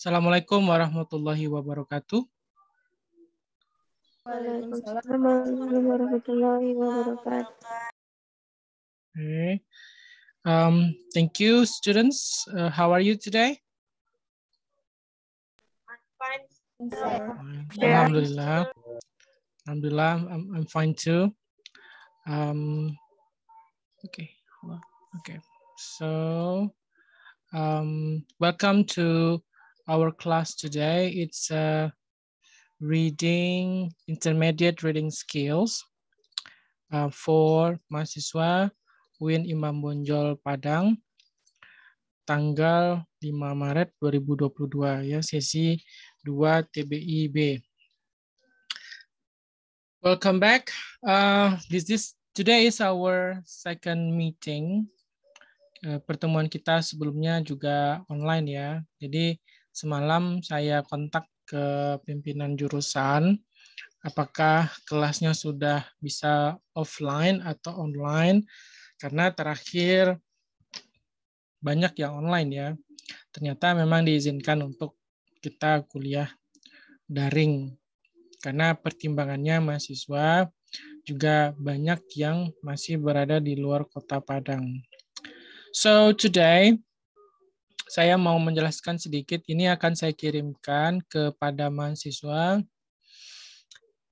Assalamualaikum warahmatullahi wabarakatuh. Waalaikumsalam warahmatullahi wabarakatuh. Okay. Um, thank you, students. Uh, how are you today? I'm fine. Yeah. Alhamdulillah. Alhamdulillah, I'm, I'm fine too. Um, okay. Okay. So, um, welcome to our class today. It's uh, reading, intermediate reading skills uh, for mahasiswa UIN Imam Bonjol Padang tanggal 5 Maret 2022 ya sesi 2 TBIB. Welcome back. Uh, this is today is our second meeting. Uh, pertemuan kita sebelumnya juga online ya. Jadi Semalam saya kontak ke pimpinan jurusan apakah kelasnya sudah bisa offline atau online karena terakhir banyak yang online ya. Ternyata memang diizinkan untuk kita kuliah daring karena pertimbangannya mahasiswa juga banyak yang masih berada di luar kota Padang. So today saya mau menjelaskan sedikit. Ini akan saya kirimkan kepada mahasiswa.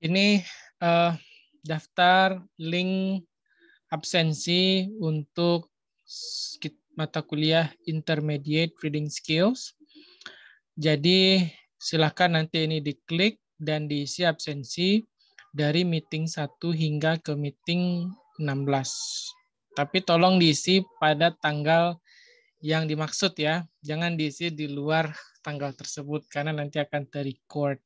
Ini uh, daftar link absensi untuk mata kuliah intermediate reading skills. Jadi silakan nanti ini diklik dan diisi absensi dari meeting 1 hingga ke meeting 16. Tapi tolong diisi pada tanggal yang dimaksud ya. Jangan diisi di luar tanggal tersebut karena nanti akan terrecord.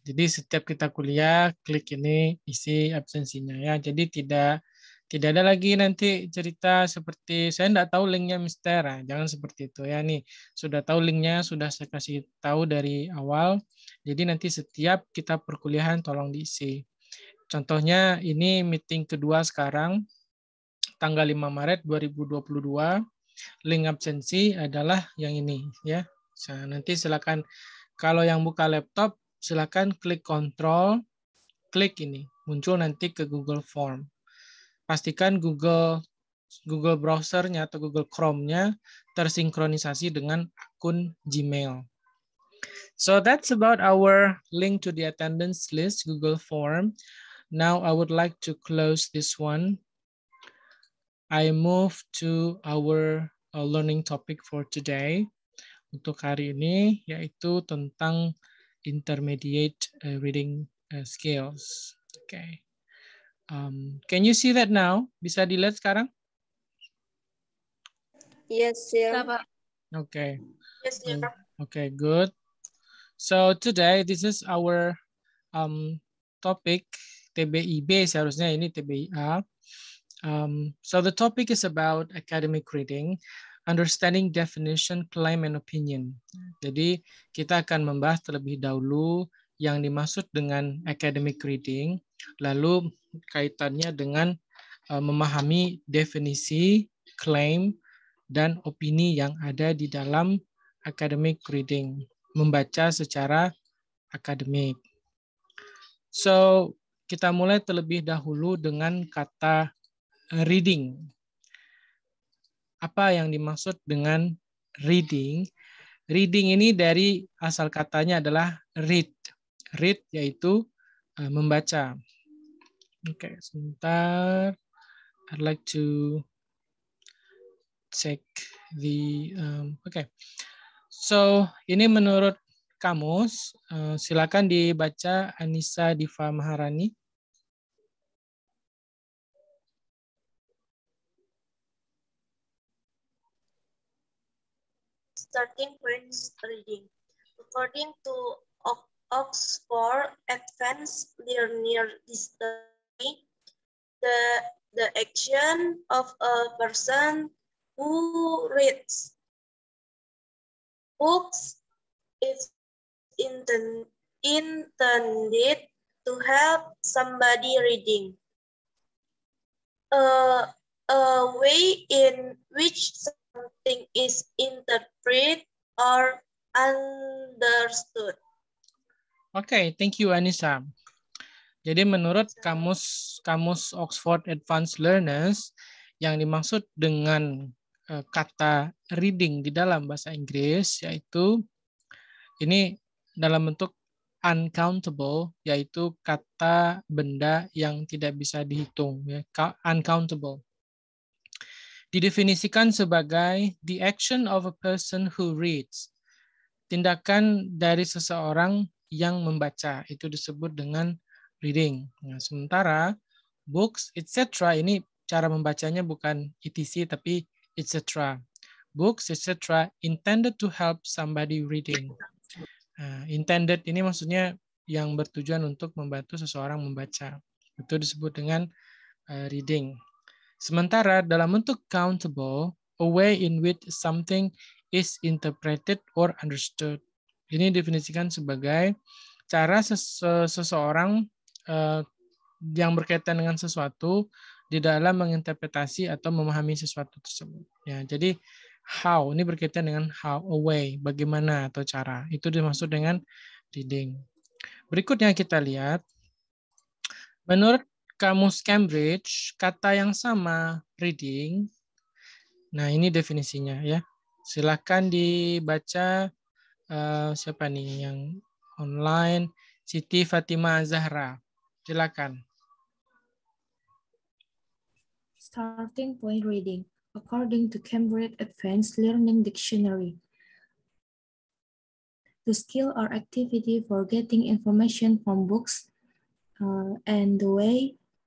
Jadi setiap kita kuliah, klik ini isi absensinya ya. Jadi tidak tidak ada lagi nanti cerita seperti saya tidak tahu linknya Mister, nah, jangan seperti itu ya nih. Sudah tahu linknya, sudah saya kasih tahu dari awal. Jadi nanti setiap kita perkuliahan tolong diisi. Contohnya ini meeting kedua sekarang, tanggal 5 Maret 2022 link absensi adalah yang ini ya. Nah, nanti silakan kalau yang buka laptop silakan klik kontrol, klik ini muncul nanti ke Google Form. Pastikan Google Google browsernya atau Google Chrome-nya tersinkronisasi dengan akun Gmail. So that's about our link to the attendance list Google form. Now I would like to close this one. I move to our uh, learning topic for today. Untuk hari ini yaitu tentang intermediate uh, reading uh, skills. Okay. Um, can you see that now? Bisa dilihat sekarang? Yes, sir. Okay. Yes, sir. Okay, good. So today this is our um, topic TBIB seharusnya ini TBIA. Um, so the topic is about academic reading, understanding definition, claim, and opinion. Jadi kita akan membahas terlebih dahulu yang dimaksud dengan academic reading, lalu kaitannya dengan uh, memahami definisi, claim, dan opini yang ada di dalam academic reading, membaca secara akademik. So, kita mulai terlebih dahulu dengan kata reading. Apa yang dimaksud dengan reading? Reading ini dari asal katanya adalah read. Read yaitu eh, membaca. Oke, okay, sebentar. I'd like to check the um, oke. Okay. So, ini menurut kamus, uh, silakan dibaca Anissa Diva Maharani. starting points reading. According to Oxford Advanced Linear Distance, the, the action of a person who reads books is inten intended to help somebody reading. Uh, a way in which something is interpreted or understood. Oke, okay, thank you Anissa. Jadi menurut kamus kamus Oxford Advanced Learners yang dimaksud dengan eh, kata reading di dalam bahasa Inggris yaitu ini dalam bentuk uncountable yaitu kata benda yang tidak bisa dihitung ya uncountable didefinisikan sebagai the action of a person who reads. Tindakan dari seseorang yang membaca itu disebut dengan reading. Nah, sementara books etc ini cara membacanya bukan etc tapi etc. Books etc intended to help somebody reading. Nah, intended ini maksudnya yang bertujuan untuk membantu seseorang membaca. Itu disebut dengan eh, reading. Sementara dalam bentuk countable, a way in which something is interpreted or understood. Ini definisikan sebagai cara sese seseorang uh, yang berkaitan dengan sesuatu di dalam menginterpretasi atau memahami sesuatu tersebut. Ya, jadi how ini berkaitan dengan how, a way, bagaimana atau cara. Itu dimaksud dengan reading. Berikutnya kita lihat menurut Kamus Cambridge, kata yang sama reading. Nah, ini definisinya ya. Silahkan dibaca uh, siapa nih yang online Siti Fatima Zahra. Silakan. Starting point reading according to Cambridge Advanced Learning Dictionary. The skill or activity for getting information from books uh, and the way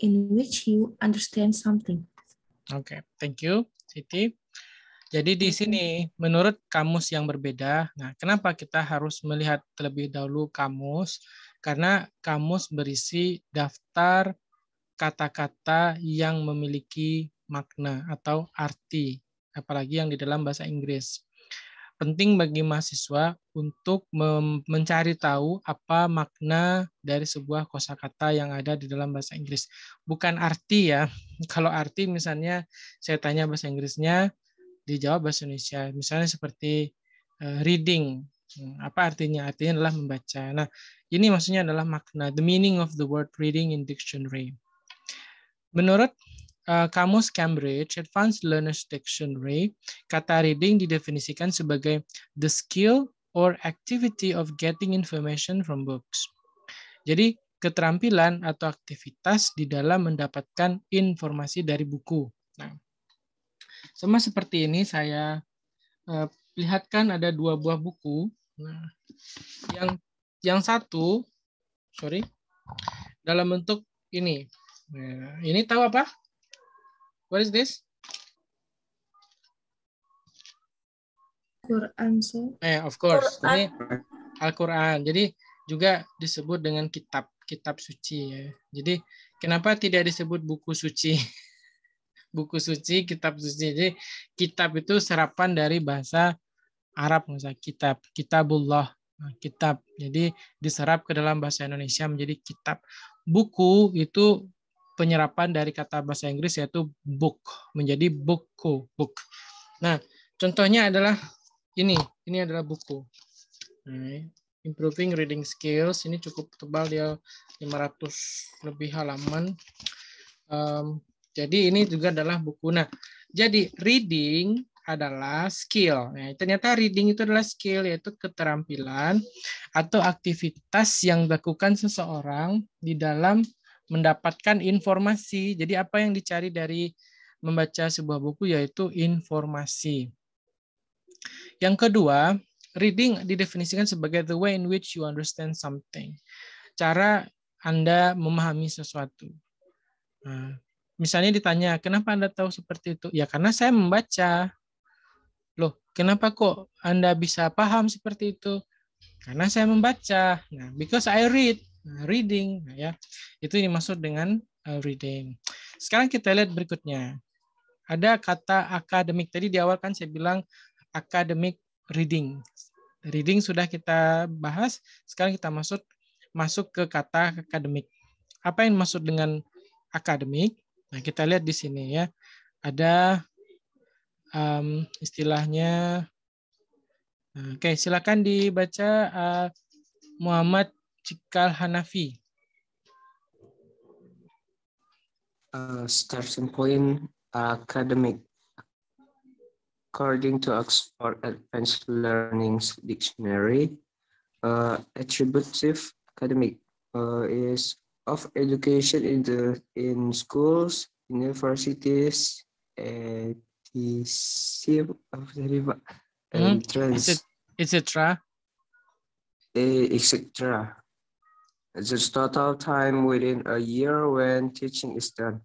in which you understand something. Oke, okay, thank you, Siti. Jadi di sini menurut kamus yang berbeda, nah kenapa kita harus melihat terlebih dahulu kamus? Karena kamus berisi daftar kata-kata yang memiliki makna atau arti, apalagi yang di dalam bahasa Inggris penting bagi mahasiswa untuk mencari tahu apa makna dari sebuah kosakata yang ada di dalam bahasa Inggris. Bukan arti ya. Kalau arti misalnya saya tanya bahasa Inggrisnya, dijawab bahasa Indonesia. Misalnya seperti eh, reading. Hmm, apa artinya? Artinya adalah membaca. Nah, ini maksudnya adalah makna, the meaning of the word reading in dictionary. Menurut Eh, Kamus Cambridge Advanced Learner's Dictionary, kata reading didefinisikan sebagai the skill or activity of getting information from books. Jadi, keterampilan atau aktivitas di dalam mendapatkan informasi dari buku. Nah, sama seperti ini saya uh, lihatkan ada dua buah buku. Nah, yang yang satu, sorry, dalam bentuk ini. Nah, ini tahu apa? What is this? Quran. So. Eh, of course. Quran. Ini Al-Quran. Jadi juga disebut dengan kitab, kitab suci ya. Jadi kenapa tidak disebut buku suci? buku suci, kitab suci. Jadi kitab itu serapan dari bahasa Arab misalnya kitab, kitabullah, nah, kitab. Jadi diserap ke dalam bahasa Indonesia menjadi kitab. Buku itu penyerapan dari kata bahasa Inggris yaitu book menjadi buku book. Nah, contohnya adalah ini. Ini adalah buku. Nah, improving reading skills ini cukup tebal dia 500 lebih halaman. Um, jadi ini juga adalah buku. Nah, jadi reading adalah skill. Nah, ternyata reading itu adalah skill yaitu keterampilan atau aktivitas yang dilakukan seseorang di dalam mendapatkan informasi. Jadi apa yang dicari dari membaca sebuah buku yaitu informasi. Yang kedua, reading didefinisikan sebagai the way in which you understand something. Cara Anda memahami sesuatu. Nah, misalnya ditanya, kenapa Anda tahu seperti itu? Ya karena saya membaca. Loh, kenapa kok Anda bisa paham seperti itu? Karena saya membaca. Nah, because I read. Nah, reading nah, ya. Itu dimaksud dengan eh, reading. Sekarang kita lihat berikutnya. Ada kata akademik. Tadi di awal kan saya bilang akademik reading. Reading sudah kita bahas, sekarang kita masuk masuk ke kata akademik. Apa yang masuk dengan akademik? Nah, kita lihat di sini ya. Ada um, istilahnya nah, Oke, silakan dibaca uh, Muhammad Cikal Hanafi? Uh, starting point academic according to Oxford Advanced Learning's Dictionary, uh, attributive academic uh, is of education in the in schools, universities, and of the river mm-hmm. and mm -hmm. Et etc the total time within a year when teaching is done,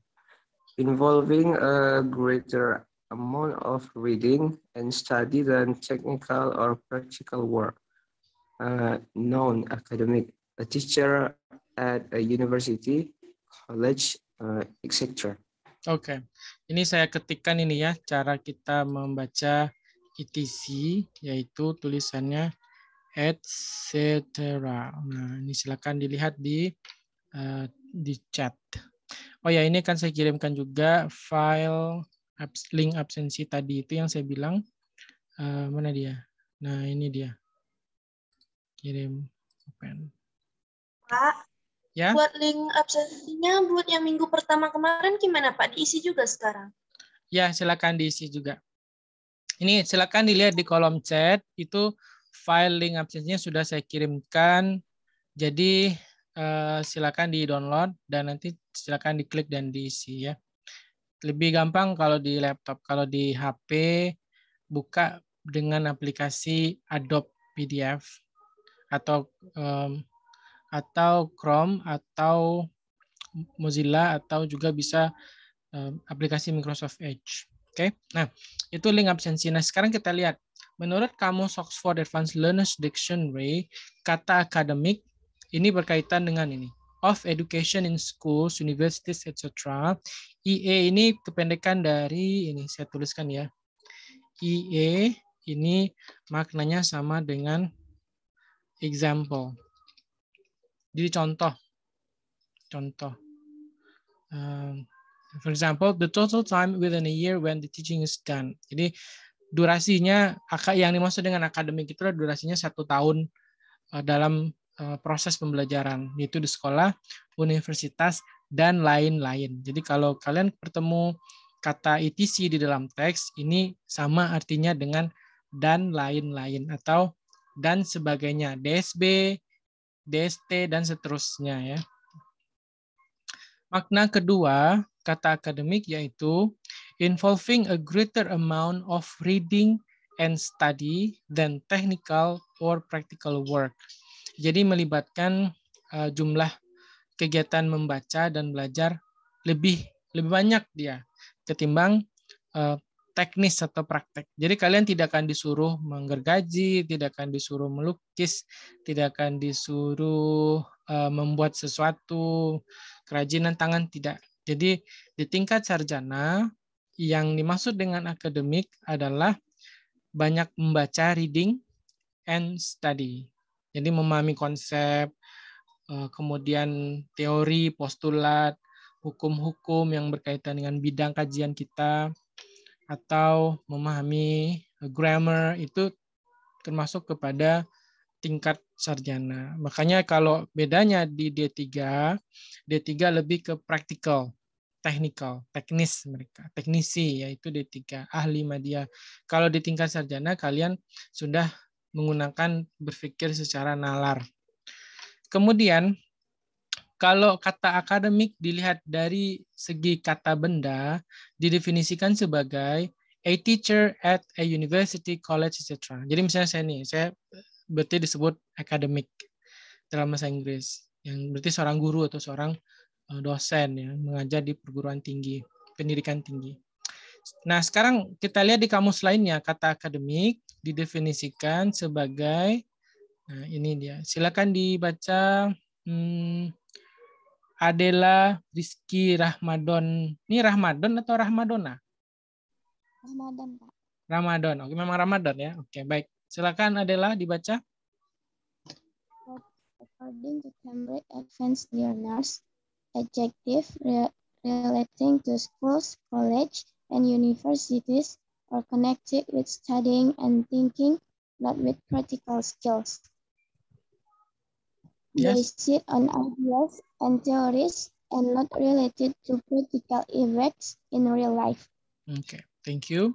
involving a greater amount of reading and study than technical or practical work. Uh, non-academic, a teacher at a university, college, uh, etc. Oke, okay. ini saya ketikkan ini ya cara kita membaca ETC yaitu tulisannya etc. Nah, ini silakan dilihat di uh, di chat. Oh ya, ini kan saya kirimkan juga file abs link absensi tadi itu yang saya bilang uh, mana dia? Nah, ini dia. Kirim open. Pak. Ya. Buat link absensinya buat yang minggu pertama kemarin gimana Pak? Diisi juga sekarang. Ya, silakan diisi juga. Ini silakan dilihat di kolom chat itu file link absensinya sudah saya kirimkan. Jadi eh, silakan di-download dan nanti silakan diklik dan diisi ya. Lebih gampang kalau di laptop, kalau di HP buka dengan aplikasi Adobe PDF atau atau Chrome atau Mozilla atau juga bisa aplikasi Microsoft Edge. Oke. Okay? Nah, itu link absensi. Nah, sekarang kita lihat Menurut kamus Oxford Advanced Learners Dictionary, kata akademik ini berkaitan dengan ini. Of Education in Schools, Universities, etc. EA ini kependekan dari, ini saya tuliskan ya. EA ini maknanya sama dengan example. Jadi contoh. Contoh. Um, for example, the total time within a year when the teaching is done. Jadi durasinya yang dimaksud dengan akademik itu adalah durasinya satu tahun eh, dalam eh, proses pembelajaran yaitu di sekolah, universitas dan lain-lain. Jadi kalau kalian bertemu kata itc di dalam teks ini sama artinya dengan dan lain-lain atau dan sebagainya, DSB, DST dan seterusnya ya. Makna kedua kata akademik yaitu involving a greater amount of reading and study than technical or practical work. Jadi melibatkan uh, jumlah kegiatan membaca dan belajar lebih lebih banyak dia ketimbang uh, teknis atau praktek. Jadi kalian tidak akan disuruh menggergaji, tidak akan disuruh melukis, tidak akan disuruh uh, membuat sesuatu kerajinan tangan tidak. Jadi di tingkat sarjana yang dimaksud dengan akademik adalah banyak membaca reading and study. Jadi memahami konsep, eh, kemudian teori, postulat, hukum-hukum yang berkaitan dengan bidang kajian kita, atau memahami grammar itu termasuk kepada tingkat sarjana. Makanya kalau bedanya di D3, D3 lebih ke practical teknikal, teknis mereka, teknisi yaitu D3, ahli media. Kalau di tingkat sarjana kalian sudah menggunakan berpikir secara nalar. Kemudian kalau kata akademik dilihat dari segi kata benda didefinisikan sebagai a teacher at a university, college, etc. Jadi misalnya saya nih, saya berarti disebut akademik dalam bahasa Inggris yang berarti seorang guru atau seorang Eh, dosen ya, mengajar di perguruan tinggi, pendidikan tinggi. Nah, sekarang kita lihat di kamus lainnya kata akademik didefinisikan sebagai nah ini dia. Silakan dibaca hmm, Adela Rizky Rahmadon. Ini Rahmadon atau Rahmadona? Ramadan, Pak. Ramadan. Oke, memang Ramadan ya. Oke, baik. Silakan Adela dibaca. According to Cambridge Advanced Learners, adjective re relating to schools, college, and universities or connected with studying and thinking, not with practical skills. Yes. They sit on ideas and theories and not related to practical effects in real life. Okay, thank you.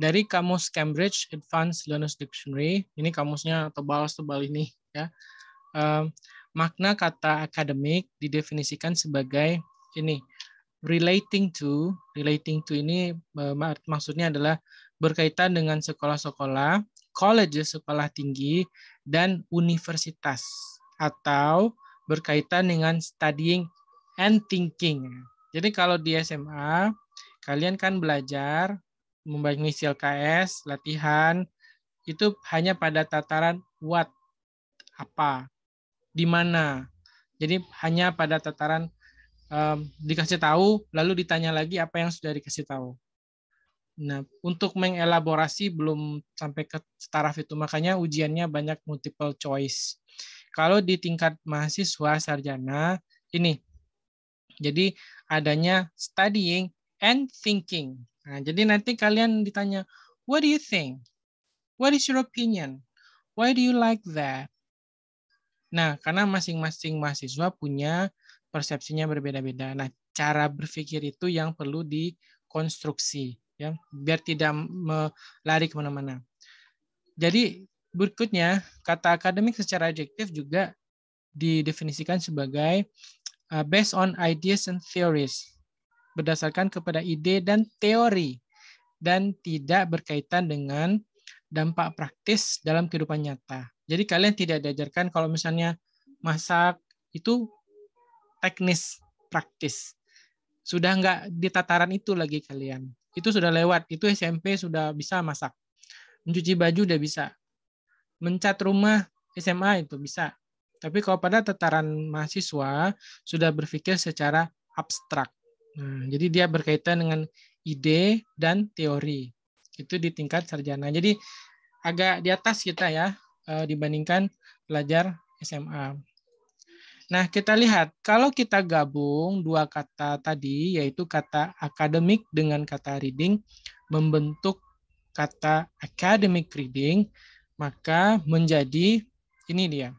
Dari Kamus Cambridge Advanced Learner's Dictionary, ini kamusnya tebal-tebal ini ya. Um, makna kata akademik didefinisikan sebagai ini relating to relating to ini e, maksudnya adalah berkaitan dengan sekolah-sekolah, colleges sekolah tinggi dan universitas atau berkaitan dengan studying and thinking. Jadi kalau di SMA kalian kan belajar membangun KS, latihan itu hanya pada tataran what apa di mana. Jadi hanya pada tataran um, dikasih tahu, lalu ditanya lagi apa yang sudah dikasih tahu. Nah, untuk mengelaborasi belum sampai ke taraf itu, makanya ujiannya banyak multiple choice. Kalau di tingkat mahasiswa sarjana ini, jadi adanya studying and thinking. Nah, jadi nanti kalian ditanya, what do you think? What is your opinion? Why do you like that? Nah, karena masing-masing mahasiswa punya persepsinya berbeda-beda. Nah, cara berpikir itu yang perlu dikonstruksi ya, biar tidak melari kemana-mana. Jadi berikutnya kata akademik secara adjektif juga didefinisikan sebagai uh, based on ideas and theories berdasarkan kepada ide dan teori dan tidak berkaitan dengan dampak praktis dalam kehidupan nyata. Jadi kalian tidak diajarkan kalau misalnya masak itu teknis, praktis. Sudah enggak di tataran itu lagi kalian. Itu sudah lewat, itu SMP sudah bisa masak. Mencuci baju udah bisa. Mencat rumah SMA itu bisa. Tapi kalau pada tataran mahasiswa sudah berpikir secara abstrak. Nah, jadi dia berkaitan dengan ide dan teori. Itu di tingkat sarjana. Jadi agak di atas kita ya Eh, dibandingkan belajar SMA. Nah, kita lihat kalau kita gabung dua kata tadi yaitu kata akademik dengan kata reading membentuk kata academic reading maka menjadi ini dia.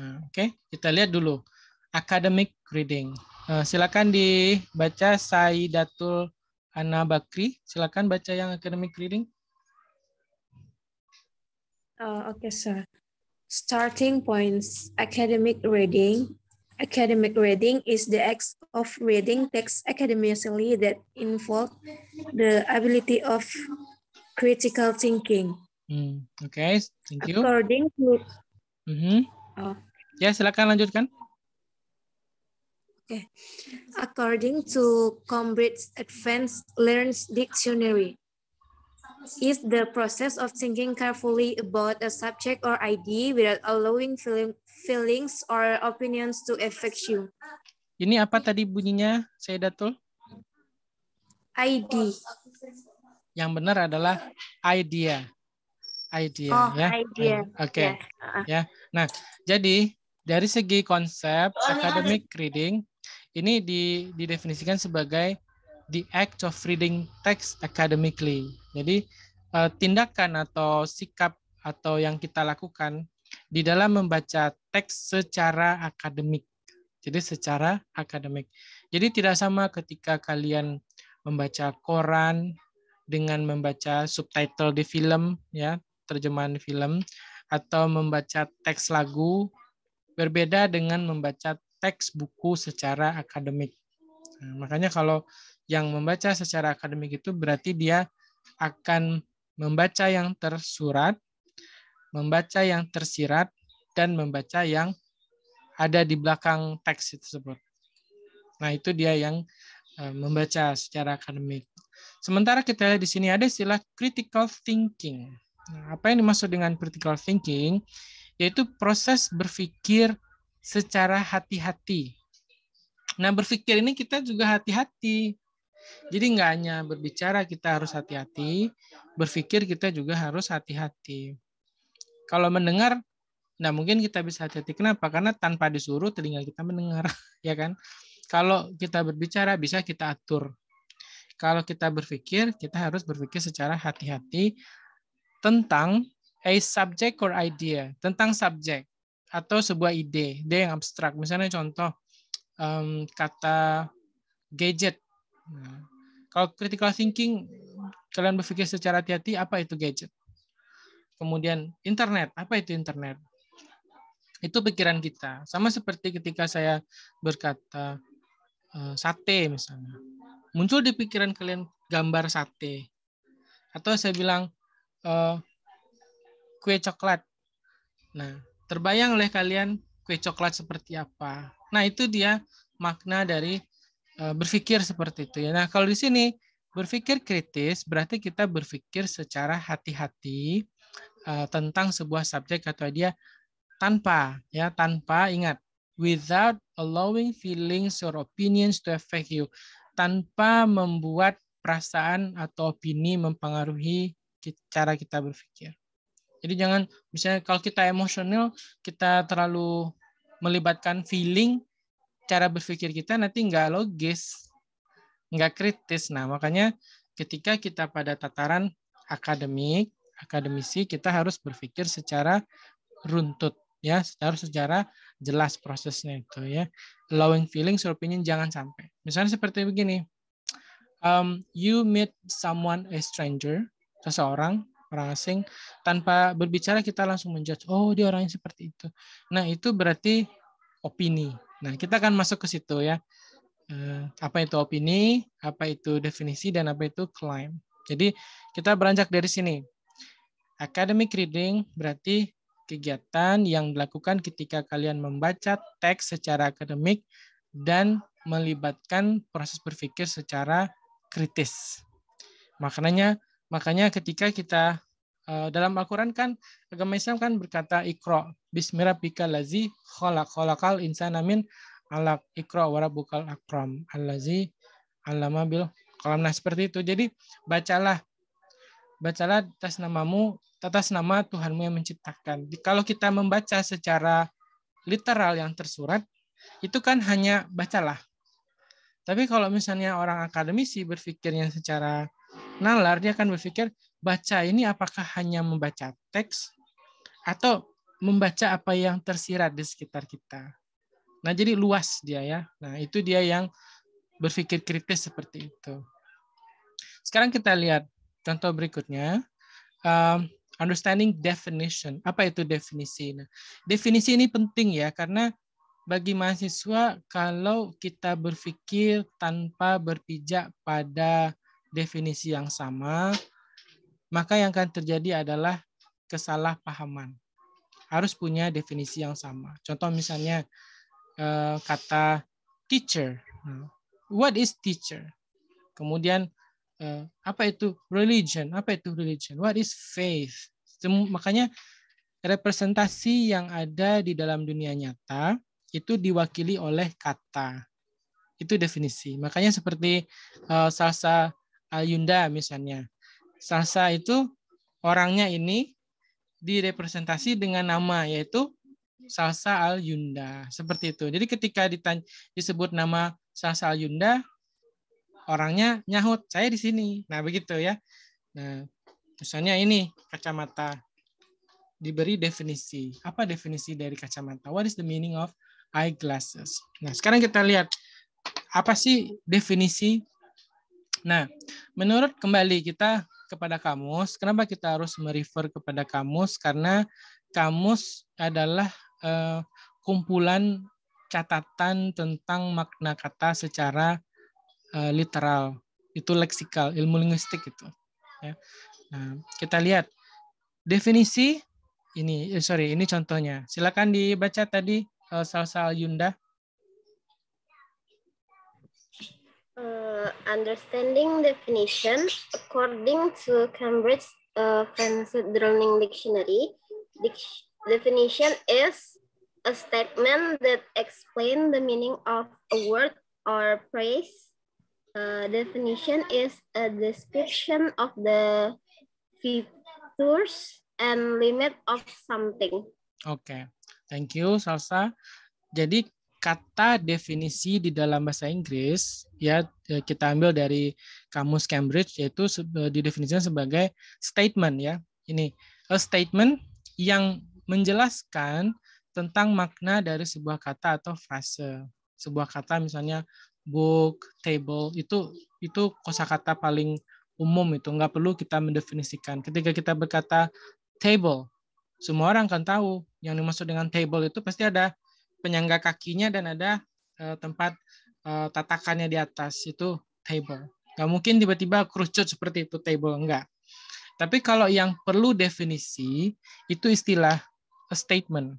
Nah, oke, okay. kita lihat dulu academic reading. Uh, silakan dibaca Saidatul Anabakri. silakan baca yang academic reading. Uh, okay, sir. Starting points, academic reading. Academic reading is the act of reading text academically that involves the ability of critical thinking. Mm, okay, thank you. According to... Mm -hmm. oh. Yes. silakan lanjutkan. Okay. According to Cambridge Advanced Learns Dictionary, is the process of thinking carefully about a subject or idea without allowing feeling, feelings or opinions to affect you. Ini apa tadi bunyinya, saya Datul? ID. Yang benar adalah idea. Idea oh, ya. idea. Oke. Okay. Ya. Yeah. Ya. Nah, jadi dari segi konsep oh, academic reading ini di, didefinisikan sebagai the act of reading text academically. Jadi uh, tindakan atau sikap atau yang kita lakukan di dalam membaca teks secara akademik. Jadi secara akademik. Jadi tidak sama ketika kalian membaca koran dengan membaca subtitle di film ya, terjemahan film atau membaca teks lagu berbeda dengan membaca teks buku secara akademik. Nah, makanya kalau yang membaca secara akademik itu berarti dia akan membaca yang tersurat, membaca yang tersirat, dan membaca yang ada di belakang teks tersebut. Nah, itu dia yang e, membaca secara akademik. Sementara kita lihat di sini ada istilah critical thinking. Nah, apa yang dimaksud dengan critical thinking? Yaitu proses berpikir secara hati-hati. Nah, berpikir ini kita juga hati-hati. Jadi nggak hanya berbicara kita harus hati-hati, berpikir kita juga harus hati-hati. Kalau mendengar, nah mungkin kita bisa hati-hati. Kenapa? Karena tanpa disuruh telinga kita mendengar, ya kan? Kalau kita berbicara bisa kita atur. Kalau kita berpikir, kita harus berpikir secara hati-hati tentang a subject or idea, tentang subjek atau sebuah ide, ide yang abstrak. Misalnya contoh um, kata gadget Hmm. kalau critical thinking, kalian berpikir secara hati-hati, apa itu gadget? Kemudian internet, apa itu internet? Itu pikiran kita. Sama seperti ketika saya berkata eh, sate misalnya. Muncul di pikiran kalian gambar sate. Atau saya bilang eh, kue coklat. Nah, terbayang oleh kalian kue coklat seperti apa. Nah, itu dia makna dari Eh, berpikir seperti itu ya. Nah, kalau di sini berpikir kritis berarti kita berpikir secara hati-hati eh, tentang sebuah subjek atau dia tanpa ya, tanpa ingat without allowing feelings or opinions to affect you. Tanpa membuat perasaan atau opini mempengaruhi cara kita berpikir. Jadi jangan misalnya kalau kita emosional kita terlalu melibatkan feeling cara berpikir kita nanti nggak logis, nggak kritis. Nah, makanya ketika kita pada tataran akademik, akademisi, kita harus berpikir secara runtut, ya, harus secara jelas prosesnya itu, ya. Lowing feeling, opinion jangan sampai. Misalnya seperti begini, um, you meet someone a stranger, seseorang orang asing tanpa berbicara kita langsung menjudge oh dia orangnya seperti itu nah itu berarti opini Nah, kita akan masuk ke situ ya. Eh, apa itu opini, apa itu definisi, dan apa itu klaim Jadi, kita beranjak dari sini. Academic reading berarti kegiatan yang dilakukan ketika kalian membaca teks secara akademik dan melibatkan proses berpikir secara kritis. makanya makanya ketika kita Eh, dalam Al-Quran kan agama Islam kan berkata ikro bismirabika lazi kholak kholakal insana min alak ikro warabukal akram alazi alama bil kalau nah seperti itu jadi bacalah bacalah atas namamu atas nama Tuhanmu yang menciptakan kalau kita membaca secara literal yang tersurat itu kan hanya bacalah tapi kalau misalnya orang akademisi berpikirnya secara nalar dia akan berpikir baca ini apakah hanya membaca teks atau membaca apa yang tersirat di sekitar kita. Nah, jadi luas dia ya. Nah, itu dia yang berpikir kritis seperti itu. Sekarang kita lihat contoh berikutnya. Um, understanding definition. Apa itu definisi? Nah, definisi ini penting ya, karena bagi mahasiswa kalau kita berpikir tanpa berpijak pada definisi yang sama, maka yang akan terjadi adalah kesalahpahaman. Harus punya definisi yang sama. Contoh misalnya eh, kata teacher. Nah, what is teacher? Kemudian eh, apa itu religion? Apa itu religion? What is faith? Makanya representasi yang ada di dalam dunia nyata itu diwakili oleh kata. Itu definisi. Makanya seperti uh, salsa Al-Yunda ah, misalnya. Salsa itu orangnya ini direpresentasi dengan nama yaitu Salsa Al-Yunda. Seperti itu. Jadi ketika disebut nama Salsa Al-Yunda, orangnya nyahut, saya di sini. Nah, begitu ya. Nah, misalnya ini kacamata diberi definisi. Apa definisi dari kacamata? What is the meaning of eyeglasses? Nah, sekarang kita lihat apa sih definisi Nah, menurut kembali kita kepada kamus, kenapa kita harus merefer kepada kamus? Karena kamus adalah eh, kumpulan catatan tentang makna kata secara eh, literal. Itu leksikal, ilmu linguistik itu. Ya. Nah, kita lihat definisi ini, eh, sorry, ini contohnya. Silakan dibaca tadi eh, sal Yunda. Uh, understanding definition according to Cambridge uh, Drowning Dictionary, dic definition is a statement that explains the meaning of a word or phrase. Uh, definition is a description of the features and limit of something. Okay, thank you, Salsa. Jadi kata definisi di dalam bahasa Inggris ya e, kita ambil dari kamus Cambridge yaitu e, didefinisikan sebagai statement ya. Ini a statement yang menjelaskan tentang makna dari sebuah kata atau frase. Sebuah kata misalnya book, table itu itu kosakata paling umum itu nggak perlu kita mendefinisikan. Ketika kita berkata table, semua orang akan tahu yang dimaksud dengan table itu pasti ada penyangga kakinya dan ada uh, tempat uh, tatakannya di atas itu table. Gak mungkin tiba-tiba kerucut seperti itu table enggak. Tapi kalau yang perlu definisi itu istilah a statement.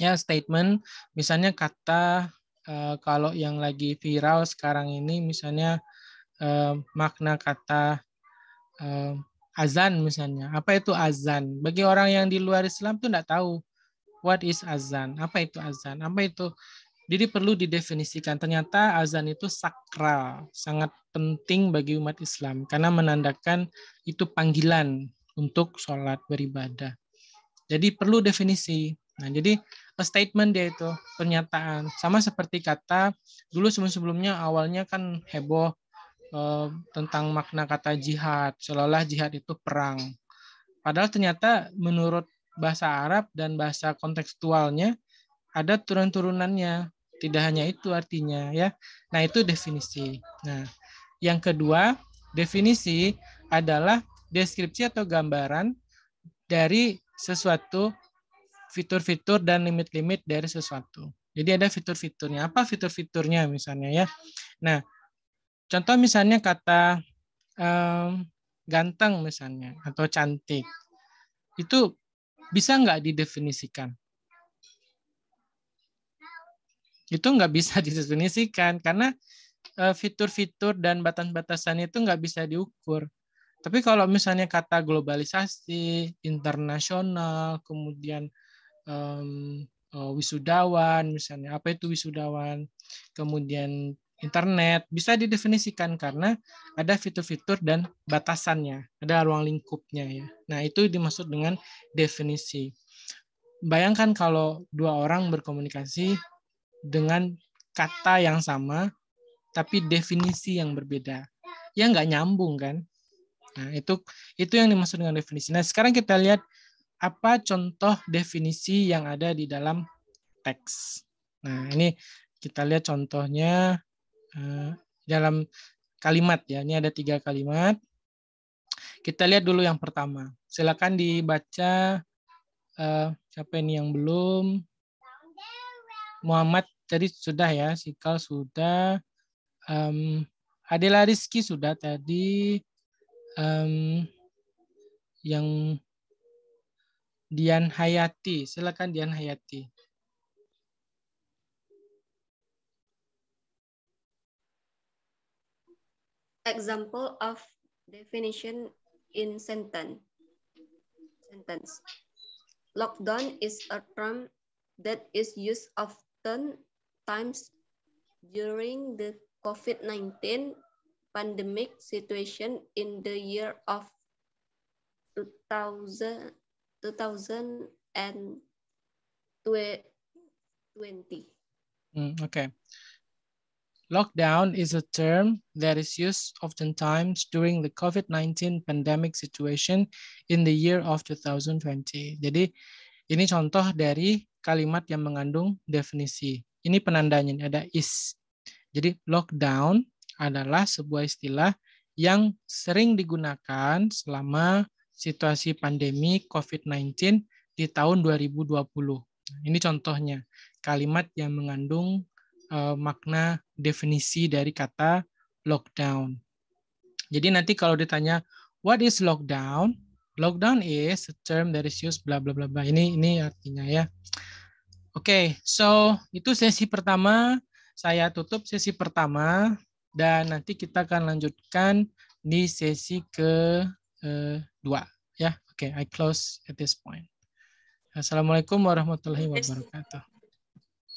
Ya statement misalnya kata uh, kalau yang lagi viral sekarang ini misalnya uh, makna kata uh, azan misalnya. Apa itu azan? Bagi orang yang di luar Islam tuh enggak tahu What is azan? Apa itu azan? Apa itu? Jadi perlu didefinisikan. Ternyata azan itu sakral, sangat penting bagi umat Islam karena menandakan itu panggilan untuk sholat beribadah. Jadi perlu definisi. Nah, jadi a statement dia itu pernyataan. Sama seperti kata dulu sebelum-sebelumnya awalnya kan heboh eh, tentang makna kata jihad, seolah-olah jihad itu perang. Padahal ternyata menurut bahasa Arab dan bahasa kontekstualnya ada turun-turunannya. Tidak hanya itu artinya ya. Nah, itu definisi. Nah, yang kedua, definisi adalah deskripsi atau gambaran dari sesuatu fitur-fitur dan limit-limit dari sesuatu. Jadi ada fitur-fiturnya. Apa fitur-fiturnya misalnya ya? Nah, contoh misalnya kata um, ganteng misalnya atau cantik. Itu bisa nggak didefinisikan? Itu nggak bisa didefinisikan karena eh, fitur-fitur dan batas-batasan itu nggak bisa diukur. Tapi kalau misalnya kata globalisasi, internasional, kemudian um, wisudawan misalnya, apa itu wisudawan, kemudian internet bisa didefinisikan karena ada fitur-fitur dan batasannya, ada ruang lingkupnya ya. Nah, itu dimaksud dengan definisi. Bayangkan kalau dua orang berkomunikasi dengan kata yang sama tapi definisi yang berbeda. Ya nggak nyambung kan? Nah, itu itu yang dimaksud dengan definisi. Nah, sekarang kita lihat apa contoh definisi yang ada di dalam teks. Nah, ini kita lihat contohnya Eh, dalam kalimat ya. Ini ada tiga kalimat. Kita lihat dulu yang pertama. Silakan dibaca uh, siapa ini yang belum? Muhammad tadi sudah ya, Sikal sudah. Um, Adela Rizky sudah tadi. Um, yang Dian Hayati, silakan Dian Hayati. example of definition in sentence. sentence. Lockdown is a term that is used often times during the COVID-19 pandemic situation in the year of 2000, 2020. Mm, okay. Lockdown is a term that is used oftentimes during the COVID-19 pandemic situation in the year of 2020. Jadi ini contoh dari kalimat yang mengandung definisi. Ini penandanya ada is. Jadi lockdown adalah sebuah istilah yang sering digunakan selama situasi pandemi COVID-19 di tahun 2020. Ini contohnya kalimat yang mengandung uh, makna definisi dari kata lockdown. Jadi nanti kalau ditanya what is lockdown? Lockdown is a term that is used bla bla bla bla. Ini ini artinya ya. Oke, okay, so itu sesi pertama. Saya tutup sesi pertama dan nanti kita akan lanjutkan di sesi ke eh, dua ya. Oke, okay, I close at this point. Assalamualaikum warahmatullahi wabarakatuh.